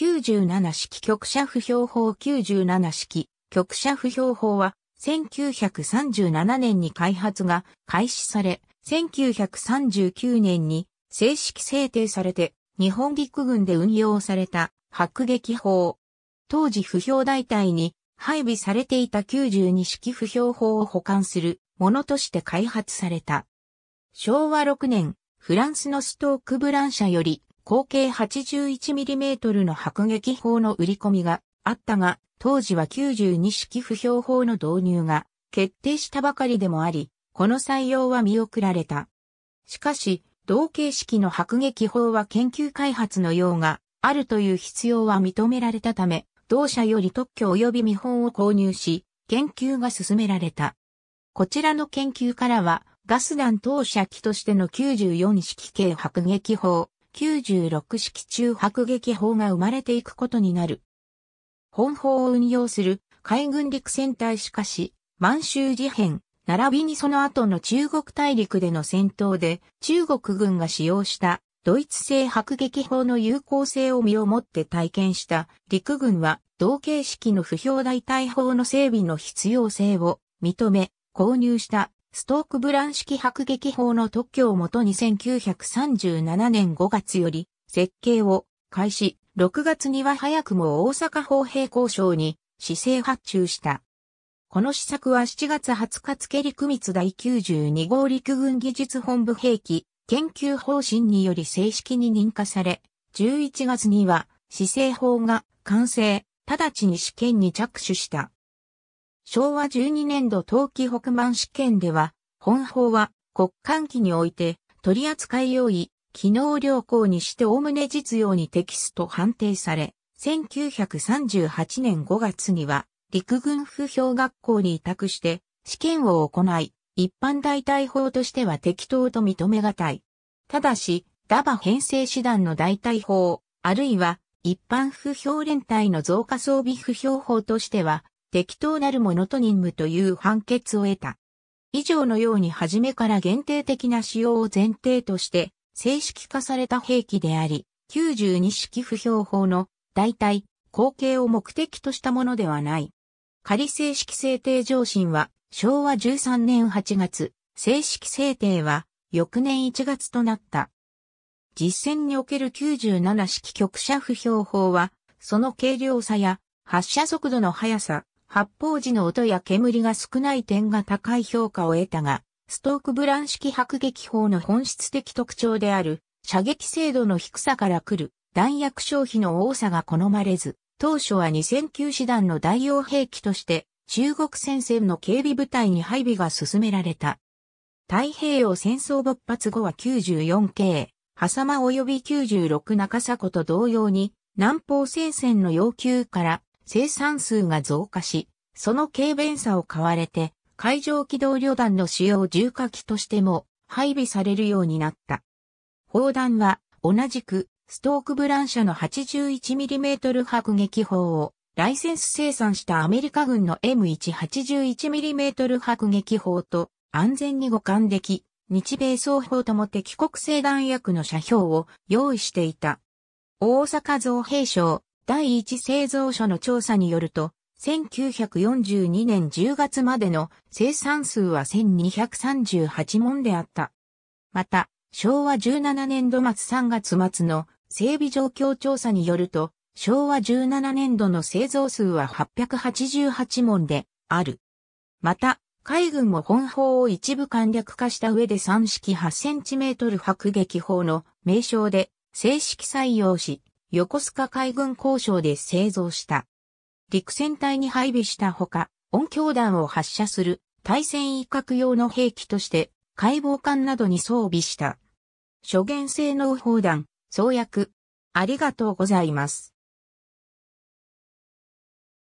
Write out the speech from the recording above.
97式局者不評法97式局者不評法は1937年に開発が開始され、1939年に正式制定されて日本陸軍で運用された迫撃法。当時不評大隊に配備されていた92式不評法を保管するものとして開発された。昭和6年、フランスのストーク・ブラン社より口径 81mm の迫撃砲の売り込みがあったが、当時は92式不評砲の導入が決定したばかりでもあり、この採用は見送られた。しかし、同形式の迫撃砲は研究開発の用があるという必要は認められたため、同社より特許及び見本を購入し、研究が進められた。こちらの研究からは、ガス弾投射機としての94式系迫撃砲、96式中迫撃砲が生まれていくことになる。本砲を運用する海軍陸戦隊しかし、満州事変、並びにその後の中国大陸での戦闘で中国軍が使用したドイツ製迫撃砲の有効性を身をもって体験した陸軍は同形式の不評代替砲の整備の必要性を認め購入したストーク・ブラン式迫撃砲の特許をもとに1937年5月より設計を開始、6月には早くも大阪砲兵交渉に市政発注した。この施策は7月20日付陸密第92号陸軍技術本部兵器研究方針により正式に認可され、11月には市政法が完成、直ちに試験に着手した。昭和12年度冬季北満試験では、本法は国間期において取り扱い用意、機能良好にしておおむね実用に適すと判定され、1938年5月には陸軍府評学校に委託して試験を行い、一般代替法としては適当と認めがたい。ただし、ダバ編成師団の代替法、あるいは一般不評連隊の増加装備不評法としては適当なるモノトニ務という判決を得た。以上のように初めから限定的な使用を前提として正式化された兵器であり、92式不評法の代替、後継を目的としたものではない。仮正式制定上申は昭和13年8月、正式制定は翌年1月となった。実戦における97式局射不評法は、その軽量さや発射速度の速さ、発砲時の音や煙が少ない点が高い評価を得たが、ストーク・ブラン式迫撃砲の本質的特徴である射撃精度の低さから来る弾薬消費の多さが好まれず、当初は2009師団の代用兵器として中国戦線の警備部隊に配備が進められた。太平洋戦争勃発後は94系、狭間及び96中迫と同様に南方戦線の要求から生産数が増加し、その軽便さを買われて、海上機動旅団の主要重火器としても配備されるようになった。砲弾は同じくストークブラン社の 81mm 迫撃砲をライセンス生産したアメリカ軍の M181mm 迫撃砲と安全に互換でき、日米双方とも敵国製弾薬の射標を用意していた。大阪造兵省第一製造所の調査によると、1942年10月までの生産数は1238問であった。また、昭和17年度末3月末の整備状況調査によると、昭和17年度の製造数は888問である。また、海軍も本砲を一部簡略化した上で3式8トル迫撃砲の名称で正式採用し、横須賀海軍交渉で製造した。陸戦隊に配備したほか、音響弾を発射する対戦威嚇用の兵器として解剖艦などに装備した。諸元性能砲弾、創薬。ありがとうございます。